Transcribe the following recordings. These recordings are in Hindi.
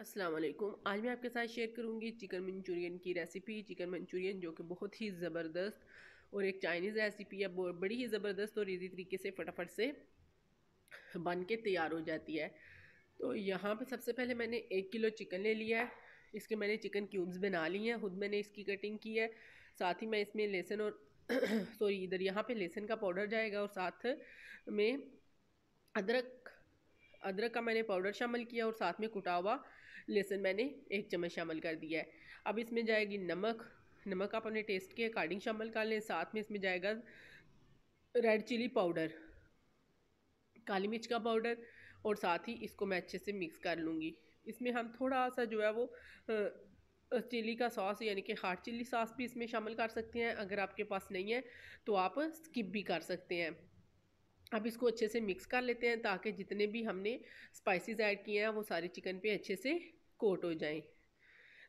अस्सलाम वालेकुम आज मैं आपके साथ शेयर करूंगी चिकन मंचूरियन की रेसिपी चिकन मंचूरियन जो कि बहुत ही ज़बरदस्त और एक चाइनीज़ रेसिपी है बड़ी ही ज़बरदस्त और इजी तरीके से फटाफट से बन के तैयार हो जाती है तो यहाँ पे सबसे पहले मैंने एक किलो चिकन ले लिया है इसके मैंने चिकन क्यूब्स बना ली हैं खुद मैंने इसकी कटिंग की है साथ ही मैं इसमें लहसुन और सॉरी इधर यहाँ पर लहसुन का पाउडर जाएगा और साथ में अदरक अदरक का मैंने पाउडर शामिल किया और साथ में कुटा हुआ लहसुन मैंने एक चम्मच शामिल कर दिया है अब इसमें जाएगी नमक नमक आप अपने टेस्ट के अकॉर्डिंग शामिल कर लें साथ में इसमें जाएगा रेड चिली पाउडर काली मिर्च का पाउडर और साथ ही इसको मैं अच्छे से मिक्स कर लूँगी इसमें हम थोड़ा सा जो है वो चिली का सॉस यानी कि हार्ड चिली सॉस भी इसमें शामिल कर सकते हैं अगर आपके पास नहीं है तो आप स्किप भी कर सकते हैं अब इसको अच्छे से मिक्स कर लेते हैं ताकि जितने भी हमने स्पाइसेस ऐड किए हैं वो सारे चिकन पे अच्छे से कोट हो जाएं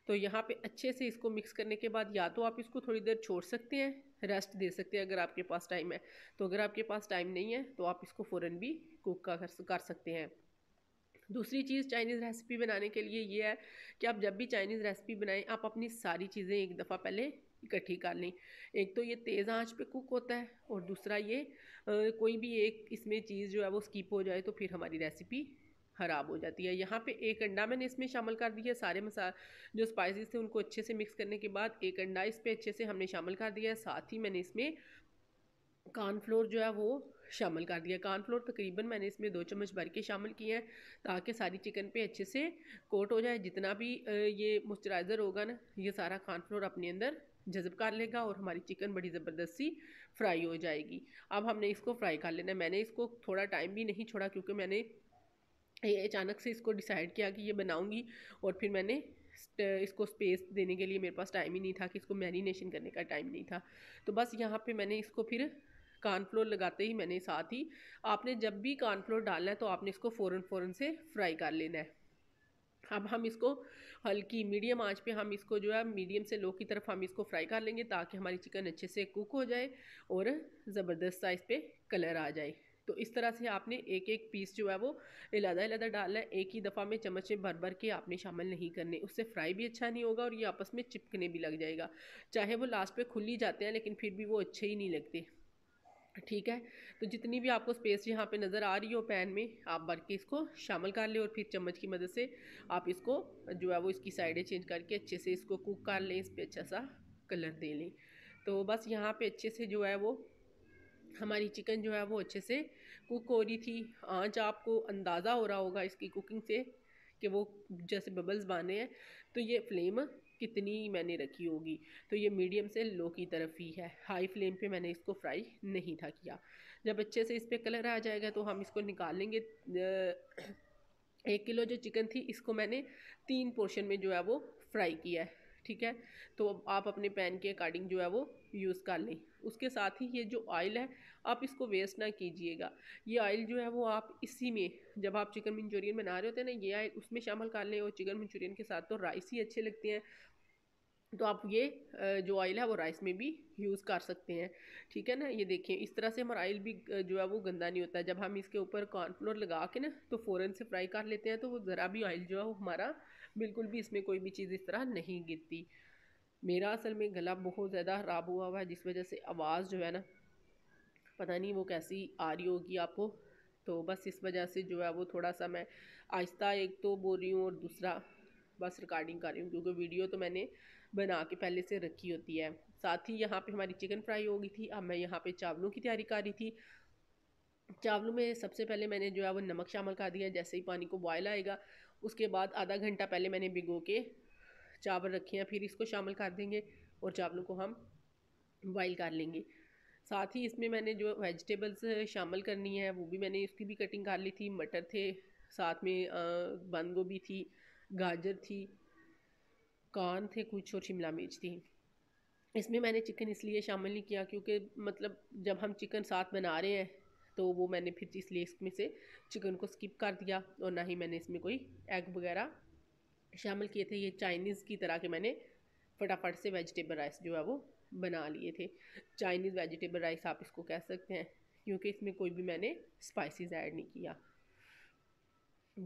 तो यहाँ पे अच्छे से इसको मिक्स करने के बाद या तो आप इसको थोड़ी देर छोड़ सकते हैं रेस्ट दे सकते हैं अगर आपके पास टाइम है तो अगर आपके पास टाइम नहीं है तो आप इसको फ़ौर भी कुक कर सकते हैं दूसरी चीज़ चाइनीज़ रेसिपी बनाने के लिए ये है कि आप जब भी चाइनीज़ रेसिपी बनाएं आप अपनी सारी चीज़ें एक दफ़ा पहले इकट्ठी कर लें एक तो ये तेज़ आंच पे कुक होता है और दूसरा ये आ, कोई भी एक इसमें चीज़ जो है वो स्किप हो जाए तो फिर हमारी रेसिपी ख़राब हो जाती है यहाँ पे एक अंडा मैंने इसमें शामिल कर दिया सारे मसा जो स्पाइसेस थे उनको अच्छे से मिक्स करने के बाद एक अंडा इस पर अच्छे से हमने शामिल कर दिया साथ ही मैंने इसमें कॉर्नफ्लोर जो है वो शामिल कर दिया कॉर्नफ्लोर तकरीबन मैंने इसमें दो चम्मच भर के शामिल किए हैं ताकि सारी चिकन पे अच्छे से कोट हो जाए जितना भी ये मॉइस्चराइज़र होगा ना ये सारा कॉर्नफ्लोर अपने अंदर जज़ब कर लेगा और हमारी चिकन बड़ी ज़बरदस्ती फ्राई हो जाएगी अब हमने इसको फ्राई कर लेना मैंने इसको थोड़ा टाइम भी नहीं छोड़ा क्योंकि मैंने ये अचानक से इसको डिसाइड किया कि ये बनाऊंगी और फिर मैंने इसको स्पेस देने के लिए मेरे पास टाइम ही नहीं था कि इसको मैरिनेशन करने का टाइम नहीं था तो बस यहाँ पे मैंने इसको फिर कॉर्नफ्लोर लगाते ही मैंने साथ ही आपने जब भी कॉर्नफ्लोर डालना है तो आपने इसको फ़ौरन फ़ौरन से फ्राई कर लेना है अब हम इसको हल्की मीडियम आंच पे हम इसको जो है मीडियम से लो की तरफ हम इसको फ्राई कर लेंगे ताकि हमारी चिकन अच्छे से कुक हो जाए और ज़बरदस्त साइज़ पे कलर आ जाए तो इस तरह से आपने एक एक पीस जो है वो इलादा इलादा डालना है एक ही दफ़ा में चम्मच में भर भर के आपने शामिल नहीं करने उससे फ्राई भी अच्छा नहीं होगा और ये आपस में चिपकने भी लग जाएगा चाहे वो लास्ट पे खुल ही जाते हैं लेकिन फिर भी वो अच्छे ही नहीं लगते ठीक है तो जितनी भी आपको स्पेस यहाँ पे नज़र आ रही हो पैन में आप भर के इसको शामिल कर लें और फिर चम्मच की मदद से आप इसको जो है वो इसकी साइडें चेंज करके अच्छे से इसको कुक कर लें इस पर अच्छा सा कलर दे लें तो बस यहाँ पे अच्छे से जो है वो हमारी चिकन जो है वो अच्छे से कुक हो रही थी आज आपको अंदाज़ा हो रहा होगा इसकी कुकिंग से कि वो जैसे बबल्स बने हैं तो ये फ्लेम कितनी मैंने रखी होगी तो ये मीडियम से लो की तरफ ही है हाई फ्लेम पे मैंने इसको फ्राई नहीं था किया जब अच्छे से इस पर कलर आ जाएगा तो हम इसको निकालेंगे एक किलो जो चिकन थी इसको मैंने तीन पोर्शन में जो है वो फ्राई किया है ठीक है तो आप अपने पैन के अकॉर्डिंग जो है वो यूज़ कर लें उसके साथ ही ये जो ऑयल है आप इसको वेस्ट ना कीजिएगा ये ऑयल जो है वो आप इसी में जब आप चिकन मंचूरियन बना रहे होते हैं ना ये ऑयल उसमें शामिल कर लें और चिकन मंचूरियन के साथ तो राइस ही अच्छे लगते हैं तो आप ये जो ऑयल है वो राइस में भी यूज़ कर सकते हैं ठीक है ना ये देखिए इस तरह से हमारा ऑयल भी जो है वो गंदा नहीं होता है जब हम इसके ऊपर कॉर्नफ्लोर लगा के ना तो फ़ौरन से फ्राई कर लेते हैं तो वो ज़रा भी ऑयल जो है वो हमारा बिल्कुल भी इसमें कोई भी चीज़ इस तरह नहीं गिरती मेरा असल में गला बहुत ज़्यादा ख़राब हुआ हुआ है जिस वजह से आवाज़ जो है ना पता नहीं वो कैसी आ रही होगी आपको तो बस इस वजह से जो है वो थोड़ा सा मैं आहिस्ता एक तो बोल रही हूँ और दूसरा बस रिकॉर्डिंग कर रही हूँ क्योंकि वीडियो तो मैंने बना के पहले से रखी होती है साथ ही यहाँ पे हमारी चिकन फ्राई हो गई थी अब मैं यहाँ पे चावलों की तैयारी कर रही थी चावलों में सबसे पहले मैंने जो है वो नमक शामिल कर दिया जैसे ही पानी को बॉयल आएगा उसके बाद आधा घंटा पहले मैंने भिगो के चावल रखे हैं फिर इसको शामिल कर देंगे और चावलों को हम बॉयल कर लेंगे साथ ही इसमें मैंने जो वेजिटेबल्स शामिल करनी है वो भी मैंने इसकी भी कटिंग कर ली थी मटर थे साथ में बंद गोभी थी गाजर थी कान थे कुछ और शिमला मिर्च थी इसमें मैंने चिकन इसलिए शामिल नहीं किया क्योंकि मतलब जब हम चिकन साथ बना रहे हैं तो वो मैंने फिर इसलिए इसमें से चिकन को स्किप कर दिया और ना ही मैंने इसमें कोई एग वगैरह शामिल किए थे ये चाइनीज़ की तरह के मैंने फटाफट से वेजिटेबल राइस जो है वो बना लिए थे चाइनीज़ वेजिटेबल राइस आप इसको कह सकते हैं क्योंकि इसमें कोई भी मैंने स्पाइसेस ऐड नहीं किया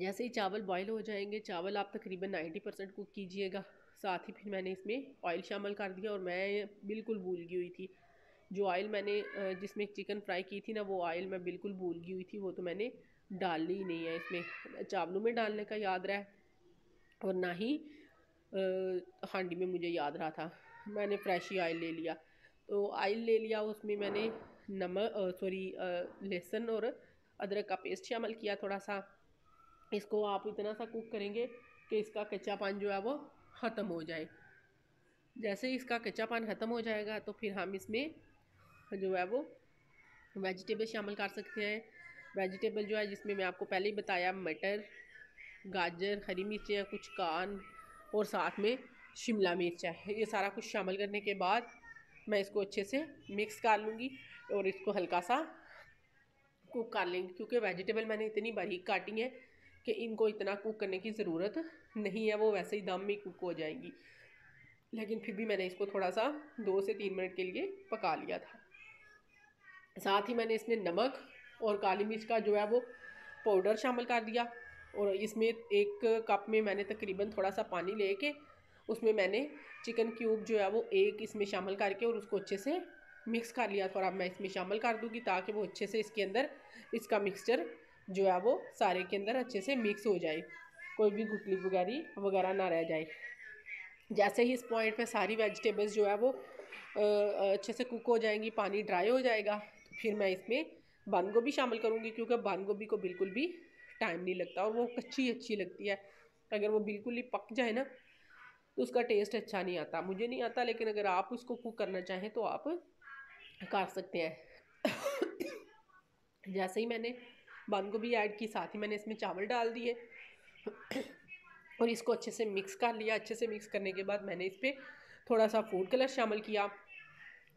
जैसे ही चावल बॉयल हो जाएंगे चावल आप तकरीबन 90 परसेंट कुक कीजिएगा साथ ही फिर मैंने इसमें ऑयल शामिल कर दिया और मैं बिल्कुल भूल गई हुई थी जो ऑयल मैंने जिसमें चिकन फ्राई की थी ना वो ऑयल मैं बिल्कुल भूल गई हुई थी वो तो मैंने डालनी ही नहीं है इसमें चावलों में डालने का याद रहा और ना ही हांडी में मुझे याद रहा था मैंने फ्रेश ही ऑयल ले लिया तो ऑयल ले लिया उसमें मैंने नमक सॉरी लहसुन और अदरक का पेस्ट शामिल किया थोड़ा सा इसको आप इतना सा कुक करेंगे कि इसका कच्चापन जो है वो ख़त्म हो जाए जैसे ही इसका कच्चापन ख़त्म हो जाएगा तो फिर हम इसमें जो है वो वेजिटेबल शामिल कर सकते हैं वेजिटेबल जो है जिसमें मैं आपको पहले ही बताया मटर गाजर हरी या कुछ कान और साथ में शिमला मिर्च है ये सारा कुछ शामिल करने के बाद मैं इसको अच्छे से मिक्स कर लूँगी और इसको हल्का सा कुक कर लेंगे क्योंकि वेजिटेबल मैंने इतनी बारीक काटी है कि इनको इतना कुक करने की ज़रूरत नहीं है वो वैसे ही दम में कुक हो जाएंगी लेकिन फिर भी मैंने इसको थोड़ा सा दो से तीन मिनट के लिए पका लिया था साथ ही मैंने इसमें नमक और काली मिर्च का जो है वो पाउडर शामिल कर दिया और इसमें एक कप में मैंने तकरीबन थोड़ा सा पानी ले के उसमें मैंने चिकन क्यूब जो है वो एक इसमें शामिल करके और उसको अच्छे से मिक्स कर लिया थोड़ा मैं इसमें शामिल कर दूँगी ताकि वो अच्छे से इसके अंदर इसका मिक्सचर जो है वो सारे के अंदर अच्छे से मिक्स हो जाए कोई भी गुटली वगैरह वगैरह ना रह जाए जैसे ही इस पॉइंट पे सारी वेजिटेबल्स जो है वो अच्छे से कुक हो जाएंगी पानी ड्राई हो जाएगा तो फिर मैं इसमें बंद गोभी शामिल करूँगी क्योंकि बंद गोभी को बिल्कुल भी टाइम नहीं लगता और वो कच्ची अच्छी लगती है अगर वो बिल्कुल ही पक जाए ना तो उसका टेस्ट अच्छा नहीं आता मुझे नहीं आता लेकिन अगर आप उसको कुक करना चाहें तो आप कर सकते हैं जैसे ही मैंने बंद गोभी ऐड की साथ ही मैंने इसमें चावल डाल दिए और इसको अच्छे से मिक्स कर लिया अच्छे से मिक्स करने के बाद मैंने इस पर थोड़ा सा फूड कलर शामिल किया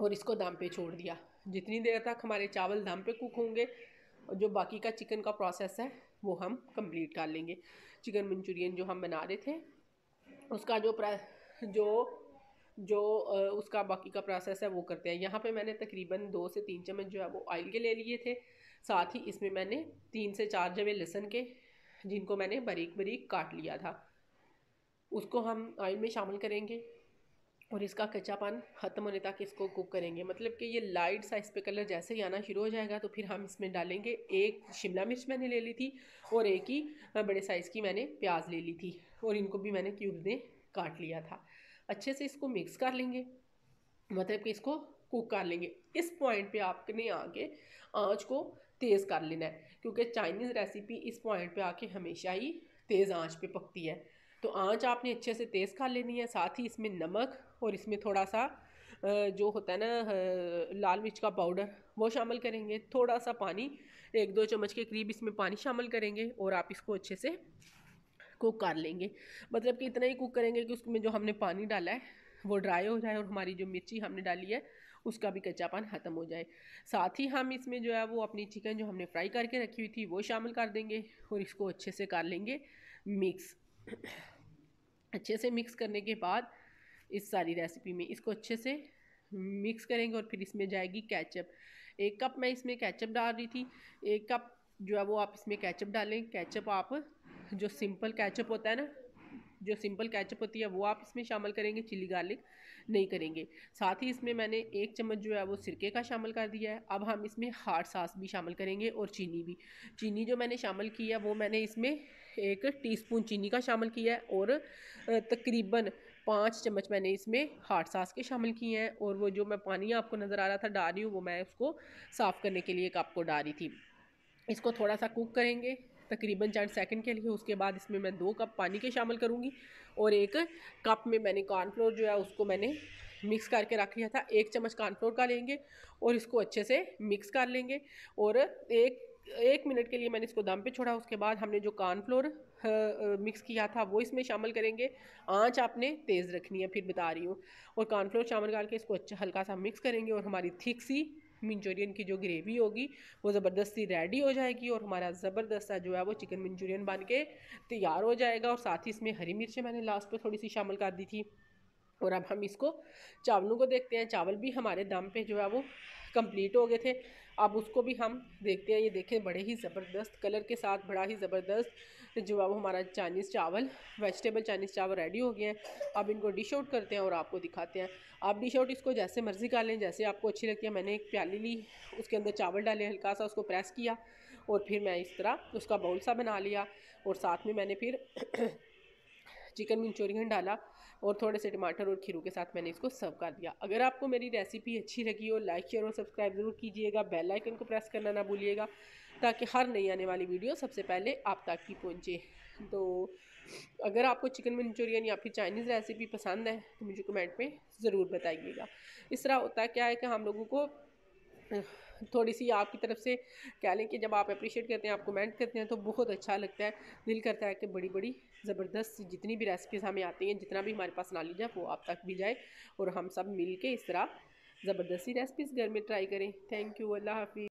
और इसको दाम पे छोड़ दिया जितनी देर तक हमारे चावल दाम पे कुक होंगे और जो बाकी का चिकन का प्रोसेस है वो हम कंप्लीट कर लेंगे चिकन मंचूरियन जो हम बना रहे थे उसका जो जो जो उसका बाकी का प्रोसेस है वो करते हैं यहाँ पे मैंने तकरीबन दो से तीन चम्मच जो है वो ऑयल के ले लिए थे साथ ही इसमें मैंने तीन से चार जमे लहसन के जिनको मैंने बारीक बारीक काट लिया था उसको हम ऑयल में शामिल करेंगे और इसका कच्चापन ख़त्म होने तक इसको कुक करेंगे मतलब कि ये लाइट सा इस पर कलर जैसे ही आना शुरू हो जाएगा तो फिर हम इसमें डालेंगे एक शिमला मिर्च मैंने ले ली थी और एक ही बड़े साइज़ की मैंने प्याज ले ली थी और इनको भी मैंने क्यूब में काट लिया था अच्छे से इसको मिक्स कर लेंगे मतलब कि इसको कुक कर लेंगे इस पॉइंट पे आपने आके आँच को तेज़ कर लेना है क्योंकि चाइनीज़ रेसिपी इस पॉइंट पे आके हमेशा ही तेज़ आंच पे पकती है तो आंच आपने अच्छे से तेज़ कर लेनी है साथ ही इसमें नमक और इसमें थोड़ा सा जो होता है ना लाल मिर्च का पाउडर वो शामिल करेंगे थोड़ा सा पानी एक दो चम्मच के करीब इसमें पानी शामिल करेंगे और आप इसको अच्छे से कुक कर लेंगे मतलब कि इतना ही कुक करेंगे कि उसमें जो हमने पानी डाला है वो ड्राई हो जाए और हमारी जो मिर्ची हमने डाली है उसका भी कच्चापन ख़त्म हो जाए साथ ही हम इसमें जो है वो अपनी चिकन जो हमने फ्राई करके रखी हुई थी वो शामिल कर देंगे और इसको अच्छे से कर लेंगे मिक्स अच्छे से मिक्स करने के बाद इस सारी रेसिपी में इसको अच्छे से मिक्स करेंगे और फिर इसमें जाएगी कैचअप एक कप मैं इसमें कैचअप डाल रही थी एक कप जो है वो आप इसमें कैचअप डालें कैचअप आप जो सिंपल कैचअप होता है ना जो सिंपल कैचअप होती है वो आप इसमें शामिल करेंगे चिली गार्लिक नहीं करेंगे साथ ही इसमें मैंने एक चम्मच जो है वो सिरके का शामिल कर दिया है अब हम इसमें हार्ड सास भी शामिल करेंगे और चीनी भी चीनी जो मैंने शामिल की है वो मैंने इसमें एक टीस्पून चीनी का शामिल किया है और तकरीबन पाँच चम्मच मैंने इसमें हार्ड सास के शामिल किए हैं और वो जो मैं पानी आपको नज़र आ रहा था डाल रही हूँ वो मैं उसको साफ़ करने के लिए एक आपको डाल रही थी इसको थोड़ा सा कुक करेंगे तकरीबन चंद सेकंड के लिए उसके बाद इसमें मैं दो कप पानी के शामिल करूँगी और एक कप में मैंने कॉर्नफ्लोर जो है उसको मैंने मिक्स करके रख लिया था एक चम्मच कॉर्नफ्लोर का लेंगे और इसको अच्छे से मिक्स कर लेंगे और एक एक मिनट के लिए मैंने इसको दम पे छोड़ा उसके बाद हमने जो कॉर्नफ्लोर मिक्स किया था वो इसमें शामिल करेंगे आंच आपने तेज़ रखनी है फिर बता रही हूँ और कॉर्नफ्लोर शामिल करके इसको अच्छा हल्का सा मिक्स करेंगे और हमारी थिक सी मंचूरियन की जो ग्रेवी होगी वो ज़बरदस्ती रेडी हो जाएगी और हमारा ज़बरदस्त जो है वो चिकन मंचूरियन बन के तैयार हो जाएगा और साथ ही इसमें हरी मिर्चें मैंने लास्ट पर थोड़ी सी शामिल कर दी थी और अब हम इसको चावलों को देखते हैं चावल भी हमारे दम पे जो है वो कंप्लीट हो गए थे अब उसको भी हम देखते हैं ये देखें बड़े ही ज़बरदस्त कलर के साथ बड़ा ही ज़बरदस्त जो अब हमारा चाइनीज़ चावल वेजिटेबल चाइनीज़ चावल रेडी हो गए हैं अब इनको डिश आउट करते हैं और आपको दिखाते हैं आप डिश आउट इसको जैसे मर्ज़ी का लें जैसे आपको अच्छी लगती है मैंने एक प्याली ली उसके अंदर चावल डाले हल्का सा उसको प्रेस किया और फिर मैं इस तरह उसका बाउल सा बना लिया और साथ में मैंने फिर चिकन मंचूरियन डाला और थोड़े से टमाटर और खीरू के साथ मैंने इसको सर्व कर दिया अगर आपको मेरी रेसिपी अच्छी लगी हो लाइक शेयर और सब्सक्राइब ज़रूर कीजिएगा बेल आइकन को प्रेस करना ना भूलिएगा ताकि हर नई आने वाली वीडियो सबसे पहले आप तक ही पहुँचे तो अगर आपको चिकन मंचूरियन या फिर चाइनीज़ रेसिपी पसंद है तो मुझे कमेंट में ज़रूर बताइएगा इस तरह होता क्या है कि हम लोगों को थोड़ी सी आपकी तरफ से कह लें कि जब आप अप्रिशिएट करते हैं आप कमेंट करते हैं तो बहुत अच्छा लगता है दिल करता है कि बड़ी बड़ी ज़बरदस्त जितनी भी रेसिपीज़ हमें आती हैं जितना भी हमारे पास नॉलेज है वो आप तक भी जाए और हम सब मिल के इस तरह ज़बरदस्ती रेसिपीज़ घर में ट्राई करें थैंक यू अल्लाह हाफि